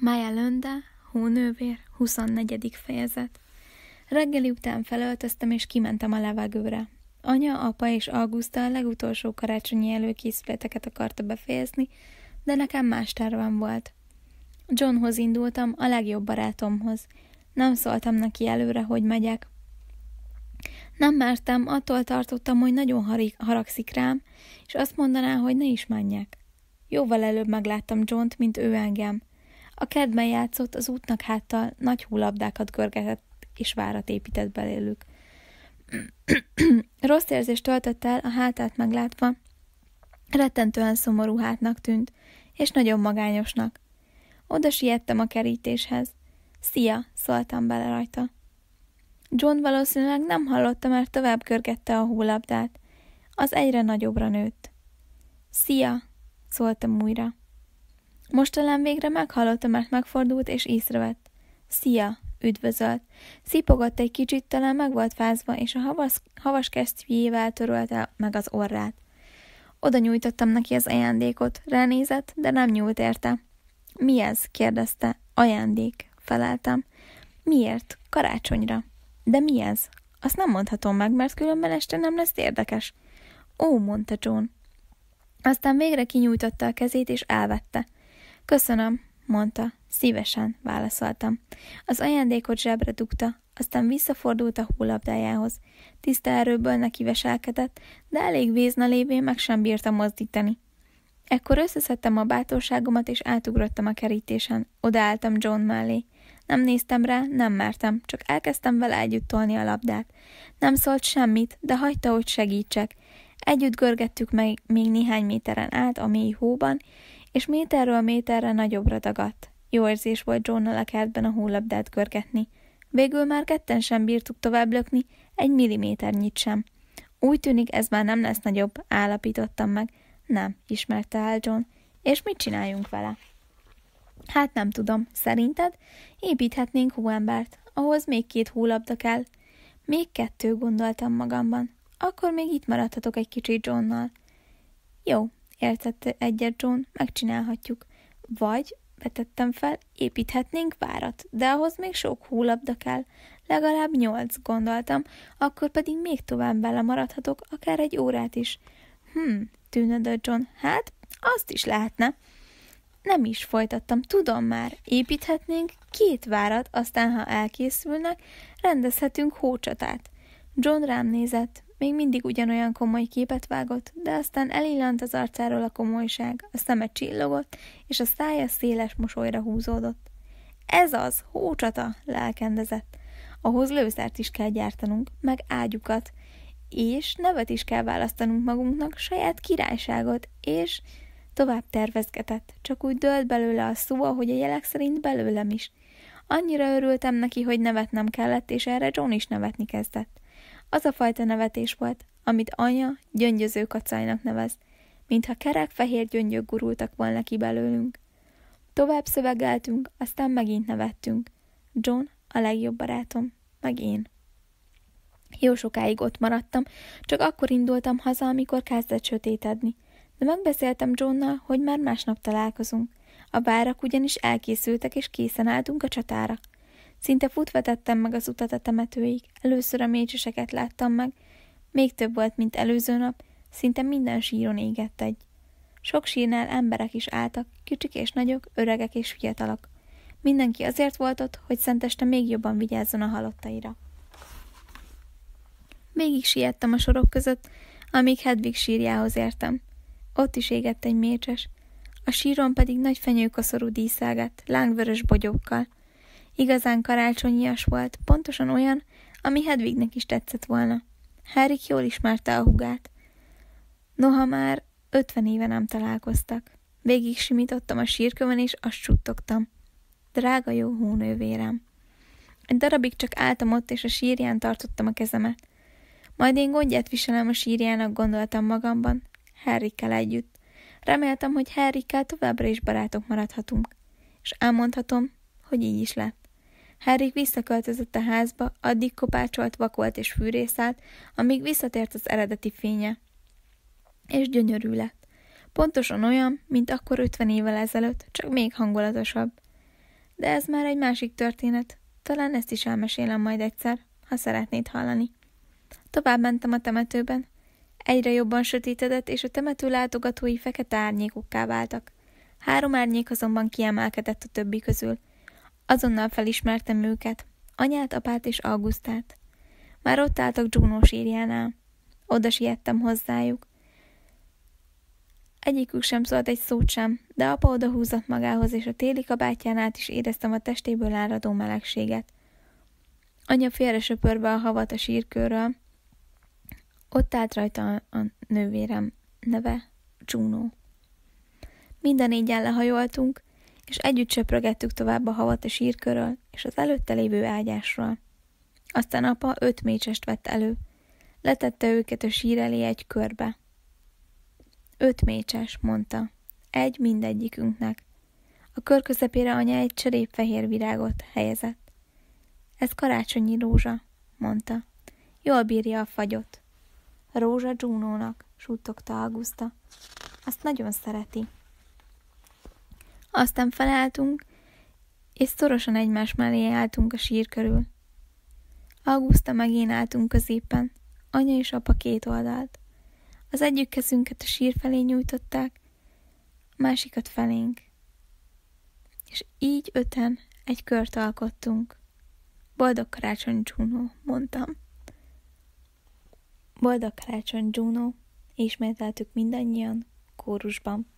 Maja Lönde, Hónővér, 24. fejezet. Reggeli után felöltöztem és kimentem a levegőre. Anya, apa és Augusta a legutolsó karácsonyi előkészületeket akarta befejezni, de nekem más tervem volt. Johnhoz indultam, a legjobb barátomhoz. Nem szóltam neki előre, hogy megyek. Nem mertem, attól tartottam, hogy nagyon haragszik rám, és azt mondaná, hogy ne is menjek. Jóval előbb megláttam Johnt, mint ő engem. A kedben játszott, az útnak háttal nagy hullabdákat görgetett és várat épített belőlük. Rossz érzést töltött el, a hátát meglátva, rettentően szomorú hátnak tűnt, és nagyon magányosnak. Oda siettem a kerítéshez. Szia, szóltam bele rajta. John valószínűleg nem hallotta, mert tovább görgette a hullabdát. Az egyre nagyobbra nőtt. Szia, szóltam újra. Most talán végre meghallotta, mert megfordult és észrevett. Szia! üdvözölt. Szipogott egy kicsit, talán meg volt fázva, és a havas, havas kesztyűjével törölte meg az orrát. Oda nyújtottam neki az ajándékot. Ránézett, de nem nyúlt érte. Mi ez? kérdezte. Ajándék, feleltem. Miért? Karácsonyra. De mi ez? Azt nem mondhatom meg, mert különben este nem lesz érdekes. Ó, mondta John. Aztán végre kinyújtotta a kezét, és elvette. Köszönöm, mondta. Szívesen, válaszoltam. Az ajándékot zsebre dugta, aztán visszafordult a hólabdájához. Tiszta erőből neki veselkedett, de elég vézna lévén meg sem bírta mozdítani. Ekkor összeszedtem a bátorságomat, és átugrottam a kerítésen. Odaálltam John mellé. Nem néztem rá, nem mertem, csak elkezdtem vele együtt tolni a labdát. Nem szólt semmit, de hagyta, hogy segítsek. Együtt görgettük meg még néhány méteren át a mély hóban, és méterről méterre nagyobbra dagadt. Jó érzés volt Johnnal a kertben a hullabdát görgetni. Végül már ketten sem bírtuk tovább lökni, egy milliméternyit sem. Úgy tűnik, ez már nem lesz nagyobb, állapítottam meg. Nem, ismerte el John. És mit csináljunk vele? Hát nem tudom, szerinted? Építhetnénk hóembert, ahhoz még két hólabda kell. Még kettő gondoltam magamban. Akkor még itt maradhatok egy kicsit Johnnal. Jó, Értette egyet John, megcsinálhatjuk. Vagy, vetettem fel, építhetnénk várat, de ahhoz még sok hólabda kell. Legalább nyolc, gondoltam, akkor pedig még tovább belemaradhatok, akár egy órát is. Hm, tűnödött John, hát azt is lehetne. Nem is folytattam, tudom már, építhetnénk két várat, aztán ha elkészülnek, rendezhetünk hócsatát. John rám nézett, még mindig ugyanolyan komoly képet vágott, de aztán elillant az arcáról a komolyság, a szeme csillogott, és a szája széles mosolyra húzódott. Ez az, hócsata, lelkendezett. Ahhoz lőszert is kell gyártanunk, meg ágyukat, és nevet is kell választanunk magunknak, saját királyságot, és tovább tervezgetett, csak úgy dölt belőle a szó, ahogy a jelek szerint belőlem is. Annyira örültem neki, hogy nevetnem kellett, és erre John is nevetni kezdett. Az a fajta nevetés volt, amit anya gyöngyöző kacajnak nevez, mintha kerek fehér gyöngyök gurultak volna ki belőlünk. Tovább szövegeltünk, aztán megint nevettünk. John a legjobb barátom, meg én. Jó sokáig ott maradtam, csak akkor indultam haza, amikor kezdett sötétedni. De megbeszéltem Johnnal, hogy már másnap találkozunk. A várak ugyanis elkészültek, és készen álltunk a csatára. Szinte futva tettem meg az utat a temetőig, először a mécseseket láttam meg, még több volt, mint előző nap, szinte minden síron égett egy. Sok sírnál emberek is álltak, kicsik és nagyok, öregek és fiatalok. Mindenki azért volt ott, hogy szenteste még jobban vigyázzon a halottaira. Végig siettem a sorok között, amíg Hedvig sírjához értem. Ott is égett egy mécses. A síron pedig nagy fenyőkoszorú díszágát, lángvörös bogyókkal – Igazán karácsonyias volt, pontosan olyan, ami Hedvignek is tetszett volna. Hárik jól ismerte a hugát. Noha már ötven éve nem találkoztak. Végig simítottam a sírkövön, és azt suttogtam. Drága jó hónővérem. Egy darabig csak álltam ott, és a sírján tartottam a kezemet. Majd én gondját viselem a sírjának, gondoltam magamban, Harrykkel együtt. Reméltem, hogy Harrykkel továbbra is barátok maradhatunk. És elmondhatom, hogy így is lett. Henrik visszaköltözött a házba, addig kopácsolt, vakolt és fűrészált, amíg visszatért az eredeti fénye. És gyönyörű lett. Pontosan olyan, mint akkor 50 évvel ezelőtt, csak még hangulatosabb. De ez már egy másik történet. Talán ezt is elmesélem majd egyszer, ha szeretnéd hallani. Tovább mentem a temetőben. Egyre jobban sötétedett, és a temető látogatói fekete árnyékokká váltak. Három árnyék azonban kiemelkedett a többi közül – Azonnal felismertem őket, anyát, apát és Augustát. Már ott álltak Juno sírjánál. Oda siettem hozzájuk. Egyikük sem szólt egy szót sem, de apa oda húzott magához, és a téli kabátján át is éreztem a testéből áradó melegséget. Anya félre söpörbe a havat a sírkörről. Ott állt rajta a, a nővérem. Neve Juno. Minden négyen lehajoltunk, és együtt csöprögettük tovább a havat a sírkörről és az előtte lévő ágyásról. Aztán apa öt mécsest vett elő. Letette őket a sír elé egy körbe. Öt mécses, mondta. Egy mindegyikünknek. A kör közepére anya egy cserép fehér virágot helyezett. Ez karácsonyi rózsa, mondta. Jól bírja a fagyot. Rózsa Junónak, suttogta Augusta. Azt nagyon szereti. Aztán felálltunk, és szorosan egymás mellé álltunk a sír körül. Augusta meg én álltunk középen, anya és apa két oldalt. Az egyik kezünket a sír felé nyújtották, a másikat felénk. És így öten egy kört alkottunk. Boldog karácsony, Juno, mondtam. Boldog karácsony, Juno, ismételtük mindannyian kórusban.